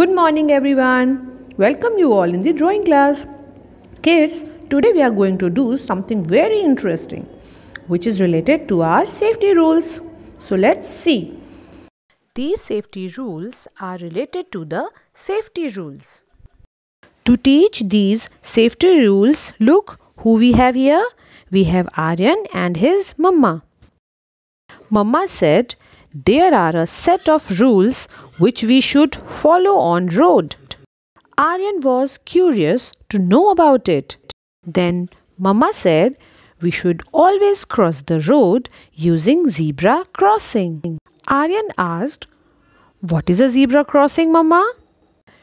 Good morning everyone. Welcome you all in the drawing class. Kids, today we are going to do something very interesting which is related to our safety rules. So let's see. These safety rules are related to the safety rules. To teach these safety rules, look who we have here. We have Aryan and his mama. Mama said there are a set of rules which we should follow on road. Aryan was curious to know about it. Then Mama said, we should always cross the road using zebra crossing. Aryan asked, what is a zebra crossing, Mama?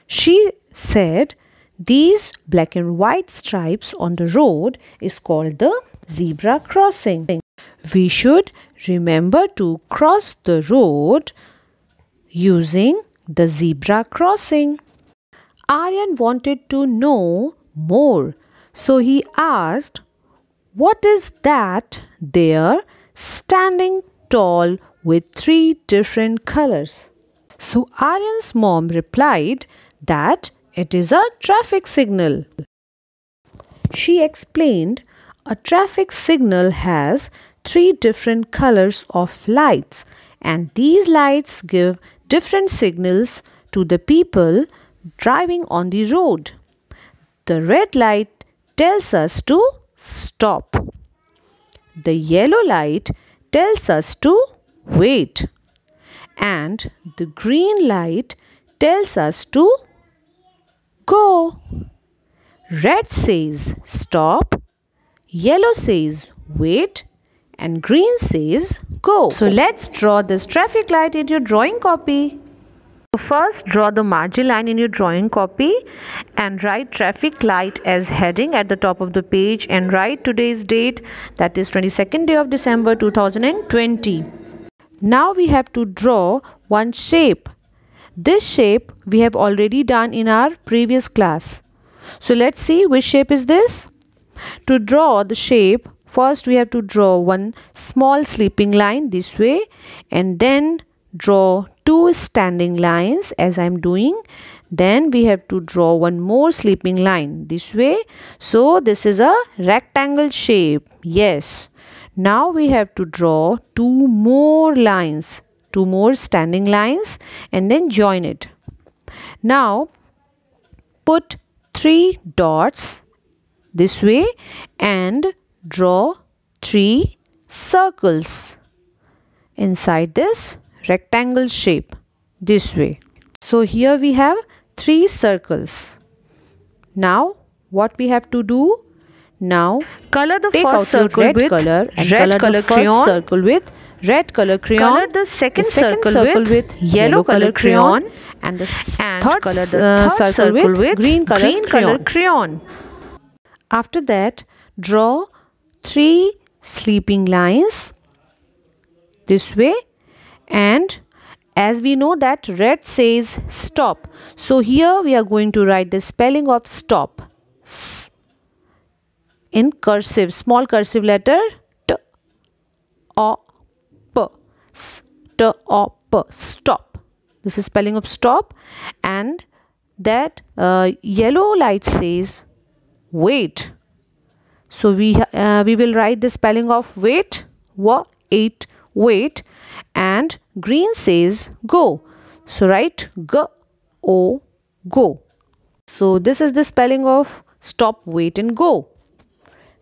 She said, these black and white stripes on the road is called the zebra crossing. We should remember to cross the road using the zebra crossing. Aryan wanted to know more, so he asked, What is that there standing tall with three different colors? So Aryan's mom replied that it is a traffic signal. She explained, A traffic signal has three different colors of lights and these lights give different signals to the people driving on the road. The red light tells us to stop. The yellow light tells us to wait. And the green light tells us to go. Red says stop. Yellow says wait and green says go. So let's draw this traffic light in your drawing copy. First draw the margin line in your drawing copy and write traffic light as heading at the top of the page and write today's date that is 22nd day of December 2020. Now we have to draw one shape. This shape we have already done in our previous class. So let's see which shape is this. To draw the shape First we have to draw one small sleeping line this way and then draw two standing lines as I'm doing. Then we have to draw one more sleeping line this way. So this is a rectangle shape. Yes. Now we have to draw two more lines, two more standing lines and then join it. Now put three dots this way and draw three circles inside this rectangle shape this way. So here we have three circles. Now what we have to do? Now color the first circle red with color and red color, color crayon. circle with red color crayon. Color the second, the second circle, circle with, yellow color crayon, and the and third color the uh, third circle, circle with green color green crayon. color crayon. After that draw three sleeping lines this way and as we know that red says stop so here we are going to write the spelling of stop S in cursive small cursive letter t o p s t o p stop this is spelling of stop and that uh, yellow light says wait so we, uh, we will write the spelling of wait, wa, eight, wait and green says go. So write g, o, go. So this is the spelling of stop, wait and go.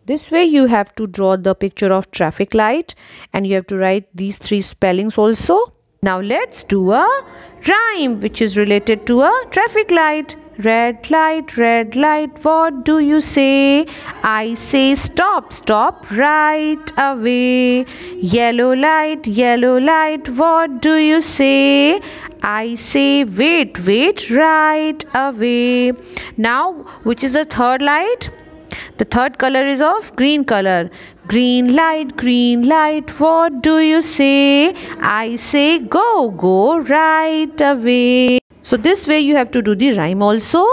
This way you have to draw the picture of traffic light and you have to write these three spellings also. Now let's do a rhyme which is related to a traffic light. Red light, red light, what do you say? I say stop, stop right away. Yellow light, yellow light, what do you say? I say wait, wait right away. Now, which is the third light? The third color is of green color. Green light, green light, what do you say? I say go, go right away. So this way you have to do the rhyme also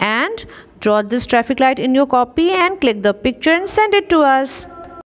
and draw this traffic light in your copy and click the picture and send it to us.